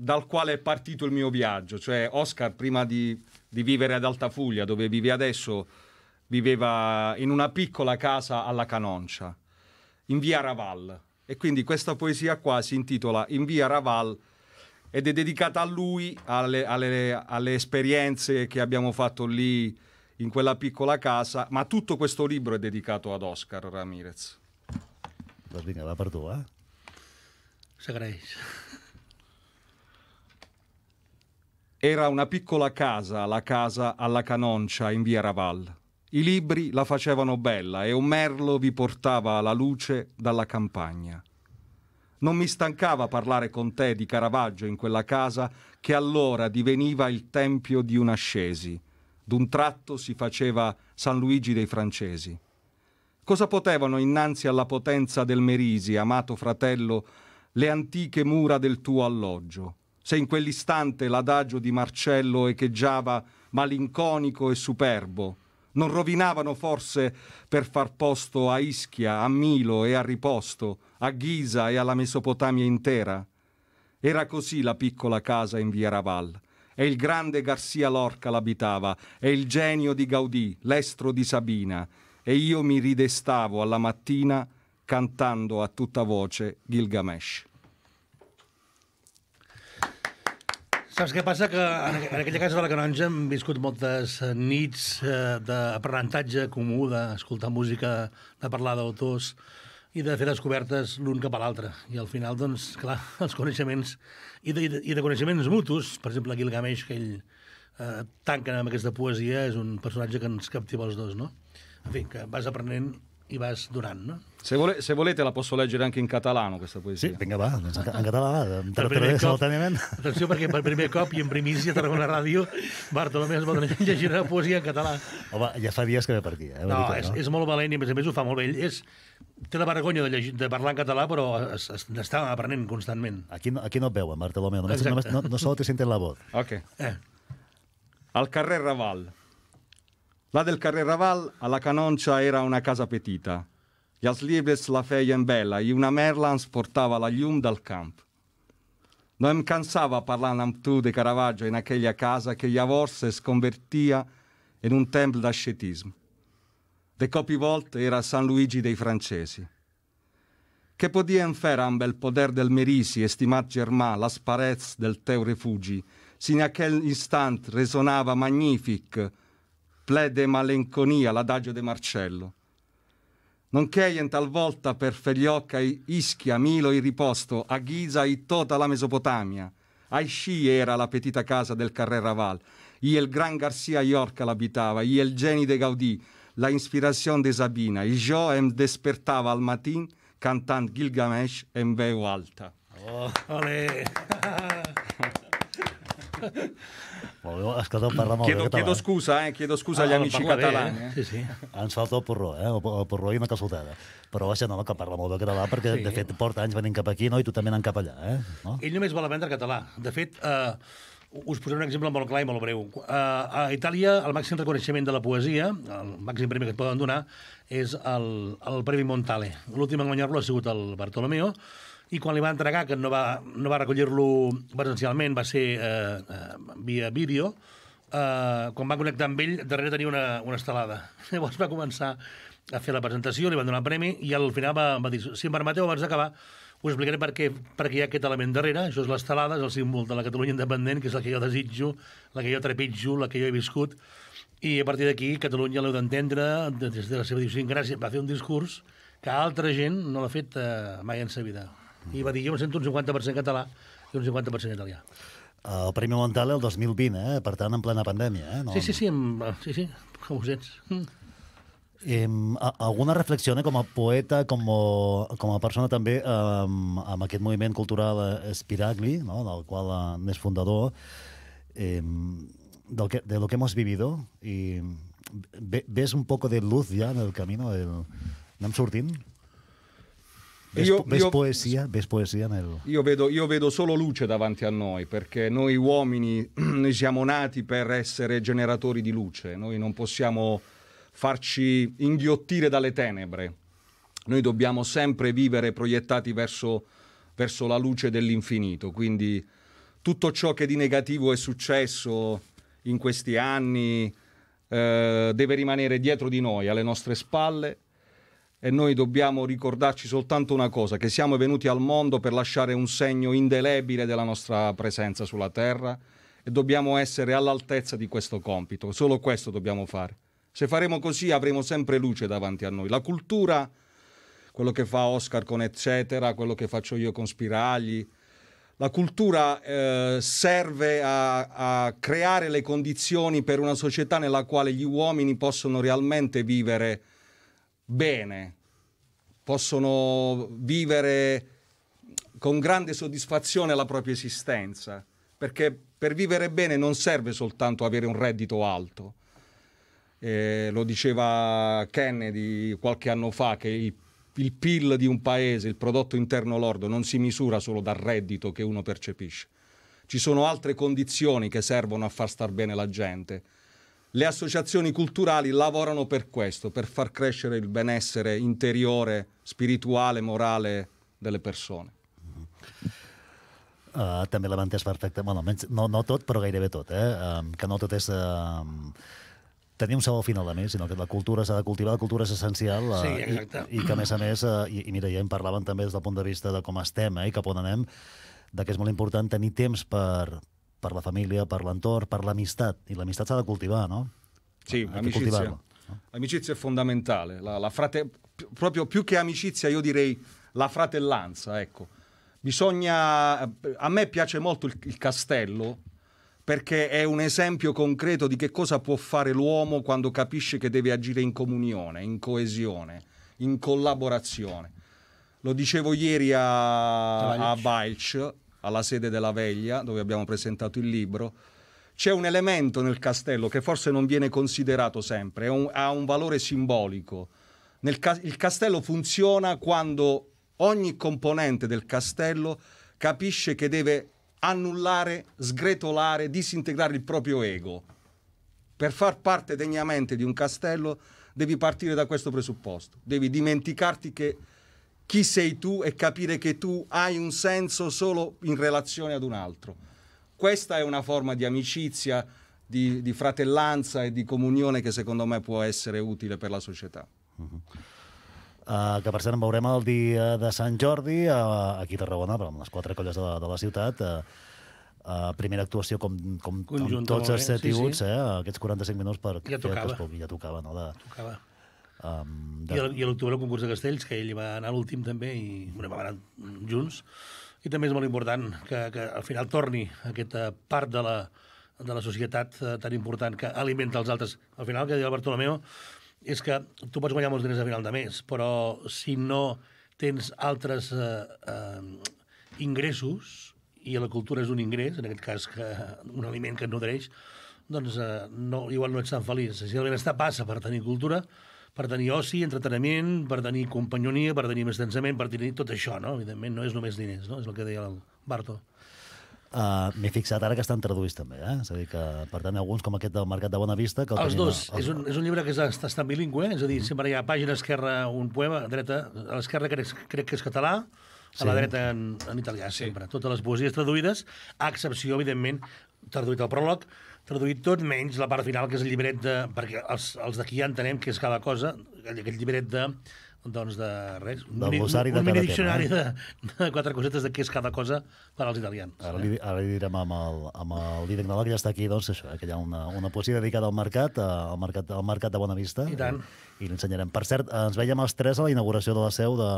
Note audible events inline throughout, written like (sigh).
dal quale è partito il mio viaggio. Cioè, Oscar, prima di, di vivere ad Altafuglia, dove vive adesso, viveva in una piccola casa alla Canoncia, in via Raval. E quindi questa poesia qua si intitola In via Raval ed è dedicata a lui, alle, alle, alle esperienze che abbiamo fatto lì in quella piccola casa, ma tutto questo libro è dedicato ad Oscar Ramirez. Va bene, la parto, Eh? S'agraeix. Era una piccola casa, la casa alla Canoncia in via Raval. I libri la facevano bella e un merlo vi portava la luce dalla campagna. Non mi stancava parlare con te di Caravaggio in quella casa che allora diveniva il tempio di un'ascesi. D'un tratto si faceva San Luigi dei Francesi. Cosa potevano innanzi alla potenza del Merisi, amato fratello, le antiche mura del tuo alloggio? se in quell'istante l'adagio di Marcello echeggiava malinconico e superbo. Non rovinavano forse per far posto a Ischia, a Milo e a Riposto, a Ghisa e alla Mesopotamia intera? Era così la piccola casa in via Raval. E il grande Garcia Lorca l'abitava, e il genio di Gaudì, l'estro di Sabina. E io mi ridestavo alla mattina cantando a tutta voce Gilgamesh. Saps què passa? Que en, en aquella casa de la Canonja hem viscut moltes eh, nits eh, d'aprenentatge comú, d'escoltar música, de parlar d'autors i de fer descobertes l'un cap a l'altre. I al final, doncs, clar, (laughs) els coneixements... I de, i de, coneixements mutus, per exemple, aquí el Gameix, que ell eh, tanca amb aquesta poesia, és un personatge que ens captiva els dos, no? En fi, que vas aprenent i vas durant, no? Se, vole, se volete la posso leggere anche in catalano questa poesia. Sí, vinga va, doncs en, català va, Per primer cop, Atenció, perquè per primer cop i en primícia a Tarragona Ràdio Bartolomé es vol (laughs) llegir una poesia en català. Home, ja fa dies que ve per aquí. Eh? No, és, no? és molt valent i a més a més ho fa molt bé. És, té la vergonya de, llegir, de parlar en català, però es, es, està aprenent constantment. Aquí no, aquí no et veuen, Bartolomé, només, només, no, no sol te senten la voz. Ok. Eh. Al carrer Raval, La del Carreraval alla Canoncia era una casa petita. Gli libres la feien bella e una merlans portava la llum dal camp. Non mi cansava parlare amb tu di Caravaggio in aquella casa che llavors se sconvertia in un tempio d'ascetismo. De copi volte era San Luigi dei francesi. Che podien fare amb il poder del Merisi e stimat Germà l'asparez del teu refugi, sin aquel istante resonava magnific plede malenconia l'adagio de Marcello. Non cheien talvolta per Feliocca Ischia, Milo il riposto, a Ghisa e tutta la Mesopotamia. Ai sci era la petita casa del Carreraval. I il gran Garcia Iorca l'abitava, i il geni de Gaudì, la inspirazione de Sabina. I jo em despertava al matin cantant Gilgamesh en veu alta. Oh, (laughs) escolta, parla molt quedo, bé català. Quedo eh? excusa, eh? Quedo scusa agli ah, amici catalani. Bé, eh? eh? Sí, sí. Ens falta el porró, eh? El, el porró i una calçotada. Però va ser un home que parla molt bé català perquè, sí. de fet, porta anys venint cap aquí no? i tu també anant cap allà. Eh? No? Ell només vol aprendre català. De fet, eh, us posaré un exemple molt clar i molt breu. Eh, a Itàlia, el màxim reconeixement de la poesia, el màxim premi que et poden donar, és el, el Premi Montale. L'últim en guanyar-lo ha sigut el Bartolomeo, i quan li va entregar, que no va, no va recollir-lo presencialment, va ser eh, eh via vídeo, eh, quan va connectar amb ell, darrere tenia una, una estelada. (laughs) Llavors va començar a fer la presentació, li van donar premi, i al final va, va dir, si em permeteu, abans d'acabar, us explicaré per què, per què hi ha aquest element darrere. Això és l'estelada, és el símbol de la Catalunya independent, que és la que jo desitjo, la que jo trepitjo, la que jo he viscut. I a partir d'aquí, Catalunya l'heu d'entendre des de la seva idiosincràsia. Va fer un discurs que altra gent no l'ha fet eh, mai en sa vida i va dir jo em sento un 50% català i un 50% italià. El Premi Montal el 2020, eh? per tant, en plena pandèmia. Eh? No... Sí, sí, sí, em... Eh, sí, sí, com ho sents. Mm. Em, alguna reflexió eh, com a poeta, com a, com a persona també amb, amb aquest moviment cultural Espiragli, eh, no? del qual eh, n'és fundador, em, del que, de lo que hemos vivido i ve, ves un poco de luz ja en el camino, el, anem sortint? Ves, io, ves io, poesia, ves poesia nel... io, vedo, io, vedo, solo luce davanti a noi perché noi uomini (clears throat) noi siamo nati per essere generatori di luce, noi non possiamo farci inghiottire dalle tenebre, noi dobbiamo sempre vivere proiettati verso, verso la luce dell'infinito, quindi tutto ciò che di negativo è successo in questi anni eh, deve rimanere dietro di noi, alle nostre spalle e noi dobbiamo ricordarci soltanto una cosa, che siamo venuti al mondo per lasciare un segno indelebile della nostra presenza sulla Terra e dobbiamo essere all'altezza di questo compito, solo questo dobbiamo fare. Se faremo così avremo sempre luce davanti a noi. La cultura, quello che fa Oscar con eccetera, quello che faccio io con Spiragli, la cultura eh, serve a, a creare le condizioni per una società nella quale gli uomini possono realmente vivere bene, possono vivere con grande soddisfazione la propria esistenza, perché per vivere bene non serve soltanto avere un reddito alto. Eh, lo diceva Kennedy qualche anno fa che il, il PIL di un paese, il prodotto interno lordo, non si misura solo dal reddito che uno percepisce. Ci sono altre condizioni che servono a far star bene la gente le associazioni culturali lavorano per questo, per far crescere il benessere interiore, spirituale, morale delle persone. Uh, també l'hem entès perfecte. Bueno, menys, no, no tot, però gairebé tot. Eh? Um, que no tot és... Um, tenir un sabor final, a més, sinó que la cultura s'ha de cultivar, la cultura és essencial. Eh, sí, exacte. I, I que, a més a més, eh, i, i mira, ja en parlaven també des del punt de vista de com estem eh, i cap on anem, de que és molt important tenir temps per, per la família, per l'entorn, per l'amistat. I l'amistat s'ha de cultivar, no? Sì, l'amicizia. No? Amicizia è fondamentale. La, la frate... Proprio più che amicizia io direi la fratellanza, ecco. Bisogna... Eh, a me piace molto il, il castello perché è un esempio concreto di che cosa può fare l'uomo quando capisce che deve agire in comunione, in coesione, in collaborazione. Lo dicevo ieri a, Balch, alla sede della Veglia, dove abbiamo presentato il libro, c'è un elemento nel castello che forse non viene considerato sempre, un, ha un valore simbolico. Nel, il castello funziona quando ogni componente del castello capisce che deve annullare, sgretolare, disintegrare il proprio ego. Per far parte degnamente di un castello devi partire da questo presupposto, devi dimenticarti che chi sei tu e capire che tu hai un senso solo in relazione ad un altro. Questa è una forma di amicizia, di, di fratellanza e di comunione che secondo me può essere utile per la società. Uh mm-hmm. -huh. uh, que per cert en veurem el dia de Sant Jordi uh, aquí a Tarragona, però amb les quatre colles de, de la ciutat uh, uh, primera actuació com, com, com tots els set sí, sí. eh? aquests 45 minuts per ja tocava. que es pugui, ja tocava, no? de, tocava. Um, de... I a l'octubre el concurs de castells, que ell va anar l'últim també, i bueno, vam anar junts. I també és molt important que, que al final torni aquesta part de la, de la societat eh, tan important que alimenta els altres. Al final, que diu el Bartolomeu, és que tu pots guanyar molts diners a final de mes, però si no tens altres eh, eh, ingressos, i la cultura és un ingrés, en aquest cas que, un aliment que et nodreix, doncs eh, no, igual no ets tan feliç. Si el benestar passa per tenir cultura, per tenir oci, entreteniment, per tenir companyonia, per tenir més tensament, per tenir tot això, no? Evidentment, no és només diners, no? És el que deia el Barto. Uh, M'he fixat ara que estan traduïts també, eh? És a dir, que per tant alguns com aquest del Mercat de Bona Vista... Que el els dos. El... És, un, és un llibre que està, està bilingüe, eh? és a dir, mm -hmm. sempre hi ha pàgina esquerra un poema, a dreta, a l'esquerra crec, crec que és català, a sí. la dreta en, en italià, sempre. Sí. Totes les poesies traduïdes, a excepció, evidentment, traduït al pròleg, traduït tot, menys la part final, que és el llibret de... Perquè els, els d'aquí ja entenem que és cada cosa, aquell llibret de doncs de res, un, del un, un de mini eh? diccionari eh? de, de, quatre cosetes de què és cada cosa per als italians. Ara li, ara li direm amb el, amb el Didac Nadal, que ja està aquí, doncs això, eh? que hi ha una, una poesia dedicada al mercat, eh, al mercat, al mercat de Bona Vista. I tant. I, i l'ensenyarem. Per cert, ens veiem els tres a la inauguració de la seu de,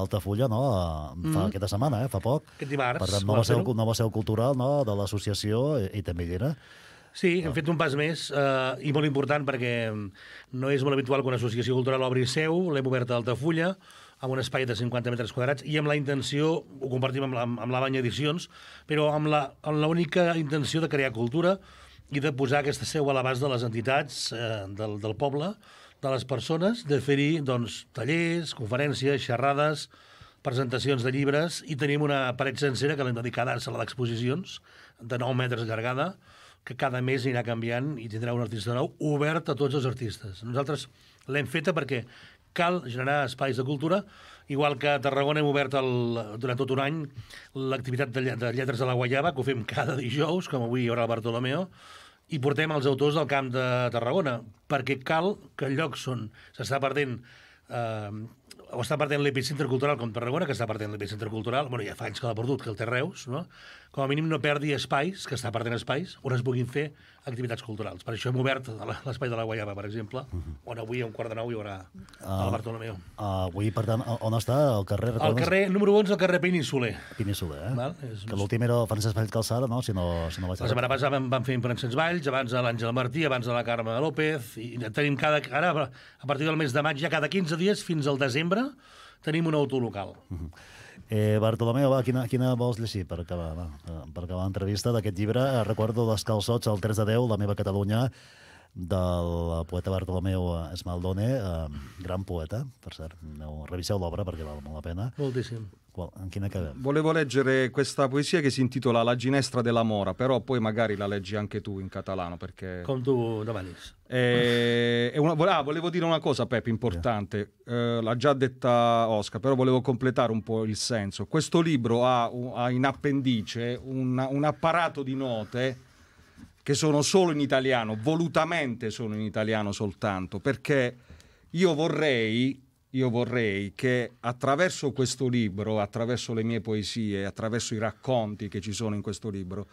Altafulla, no? Eh, fa mm -hmm. aquesta setmana, eh? fa poc. Aquest dimarts. Per tant, nova seu, nova seu cultural no? de l'associació i, i també hi era. Sí, hem ah. fet un pas més eh, i molt important perquè no és molt habitual que una associació cultural obri seu, l'hem obert a Altafulla, amb un espai de 50 metres quadrats i amb la intenció, ho compartim amb, la, amb la Banya Edicions, però amb la, l'única intenció de crear cultura i de posar aquesta seu a l'abast de les entitats eh, del, del poble, de les persones, de fer-hi doncs, tallers, conferències, xerrades, presentacions de llibres i tenim una paret sencera que l'hem dedicada a la d'exposicions de 9 metres llargada que cada mes anirà canviant i tindrà un artista nou obert a tots els artistes. Nosaltres l'hem feta perquè cal generar espais de cultura, igual que a Tarragona hem obert el, durant tot un any l'activitat de, de Lletres de la Guayaba, que ho fem cada dijous, com avui hi haurà el Bartolomeo, i portem els autors del camp de Tarragona, perquè cal que llocs on s'està perdent eh, o està perdent l'epicentre cultural com Tarragona, que està perdent l'epicentre cultural, bueno, ja fa anys que l'ha perdut, que el té Reus, no? com a mínim no perdi espais, que està perdent espais, on es puguin fer activitats culturals. Per això hem obert l'espai de la Guayaba, per exemple, uh -huh. on avui a un quart de nou hi haurà uh, ah, el Bartolomeu. Uh, avui, per tant, on està? El carrer? Recordes? El carrer número 11, el carrer Peninsuler. Peninsuler, eh? Val? És, que l'últim era Francesc Valls Calçada, no? Si no, si no vaig la setmana passada vam, vam fer en Francesc Valls, abans de l'Àngel Martí, abans de la Carme López, i tenim cada... Ara, a partir del mes de maig, ja cada 15 dies fins al desembre, tenim un autolocal. local. Mhm. Eh, Bartolomeu, va, quina, quina vols llegir per acabar, va, eh, per acabar l'entrevista d'aquest llibre? Eh, recordo les calçots, el 3 de 10, La meva Catalunya, del poeta Bartolomeu Esmaldone, eh, gran poeta, per cert. Aneu, reviseu l'obra perché vale la pena. Moltissimo. Qual, in quina acabem? Volevo leggere questa poesia che si intitola La ginestra della mora, però poi magari la leggi anche tu in catalano perché... Come tu demanis. E, eh, una, ah, volevo dire una cosa, Peppe, importante. Yeah. Eh, l'ha già detta Oscar, però volevo completare un po' il senso. Questo libro ha, ha in appendice un, un apparato di note che sono solo in italiano, volutamente sono in italiano soltanto, perché io vorrei, io vorrei che attraverso questo libro, attraverso le mie poesie, attraverso i racconti che ci sono in questo libro,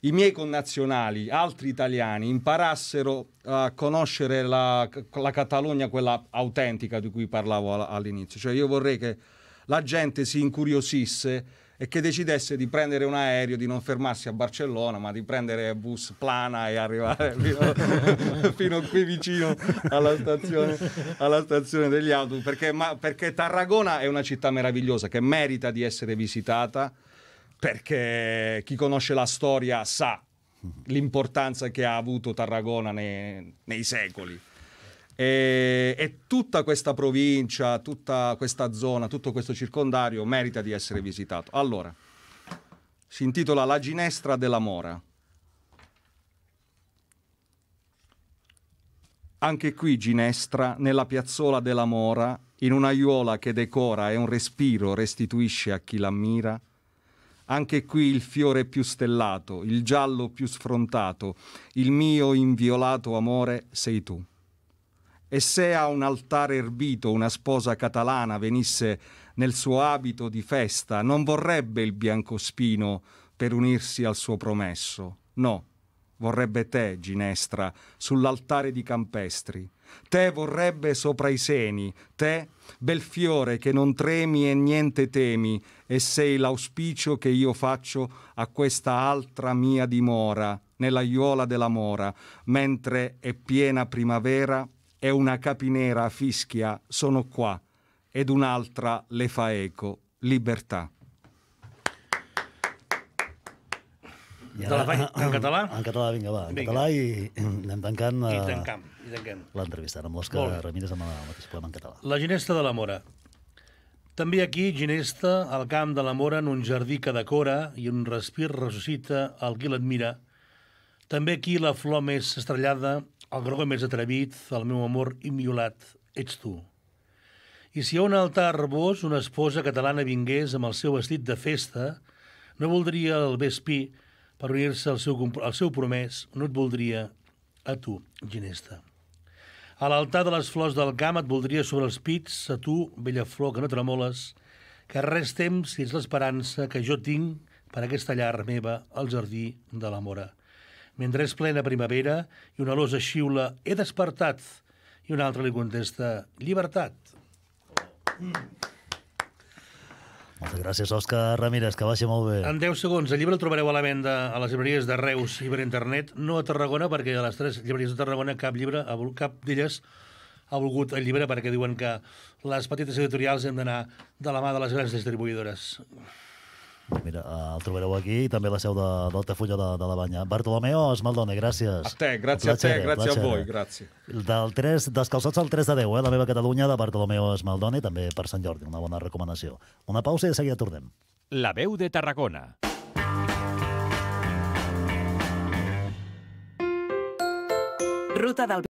i miei connazionali, altri italiani, imparassero a conoscere la, la Catalogna, quella autentica di cui parlavo all'inizio. Cioè io vorrei che la gente si incuriosisse e che decidesse di prendere un aereo, di non fermarsi a Barcellona, ma di prendere bus plana e arrivare (laughs) fino, (laughs) fino qui vicino alla stazione, alla stazione degli autobus, perché, ma, perché Tarragona è una città meravigliosa che merita di essere visitata, perché chi conosce la storia sa l'importanza che ha avuto Tarragona nei, nei secoli. E, e, tutta questa provincia, tutta questa zona, tutto questo circondario merita di essere visitato. Allora, si intitola La ginestra della Mora. Anche qui ginestra nella piazzola della Mora, in un'aiuola che decora e un respiro restituisce a chi l'ammira. Anche qui il fiore più stellato, il giallo più sfrontato, il mio inviolato amore sei tu. E se a un altare erbito una sposa catalana venisse nel suo abito di festa, non vorrebbe il biancospino per unirsi al suo promesso. No, vorrebbe te, ginestra, sull'altare di Campestri. Te vorrebbe sopra i seni, te, bel fiore che non tremi e niente temi, e sei l'auspicio che io faccio a questa altra mia dimora, nella nell'aiuola della mora, mentre è piena primavera e una capinera fischia sono qua ed un'altra le fa eco, libertà. I ara, en català? En català, vinga, va. En vinga. català i anem tancant, I eh, l'entrevista amb l'Òscar Ramírez amb el mateix poema en català. La ginesta de la Mora. També aquí, ginesta, al camp de la Mora, en un jardí que decora i un respir ressuscita el qui l'admira, també aquí la flor més estrellada, el grog més atrevit, el meu amor immiolat, ets tu. I si a un altar arbós una esposa catalana vingués amb el seu vestit de festa, no voldria el vespí per unir-se al, seu, al seu promès, no et voldria a tu, ginesta. A l'altar de les flors del camp et voldria sobre els pits, a tu, vella flor que no tremoles, que res temps és l'esperança que jo tinc per aquesta llar meva al jardí de la mora. Mentre és plena primavera i una losa xiula «He despertat» i una altra li contesta «Llibertat». Mm. Moltes gràcies, Òscar Ramírez, que vagi molt bé. En 10 segons, el llibre el trobareu a la venda a les llibreries de Reus i per internet, no a Tarragona, perquè a les tres llibreries de Tarragona cap llibre, cap d'elles ha volgut el llibre perquè diuen que les petites editorials hem d'anar de la mà de les grans distribuïdores. Doncs mira, eh, el trobareu aquí i també la seu de, d'Altafulla de, de la Banya. Bartolomeo Esmaldone, gràcies. A te, gràcies a, te, gràcies a voi, gràcies. Del 3, dels calçots al 3 de 10, eh? la meva Catalunya de Bartolomeo Esmaldone, també per Sant Jordi, una bona recomanació. Una pausa i de seguida tornem. La veu de Tarragona. Ruta del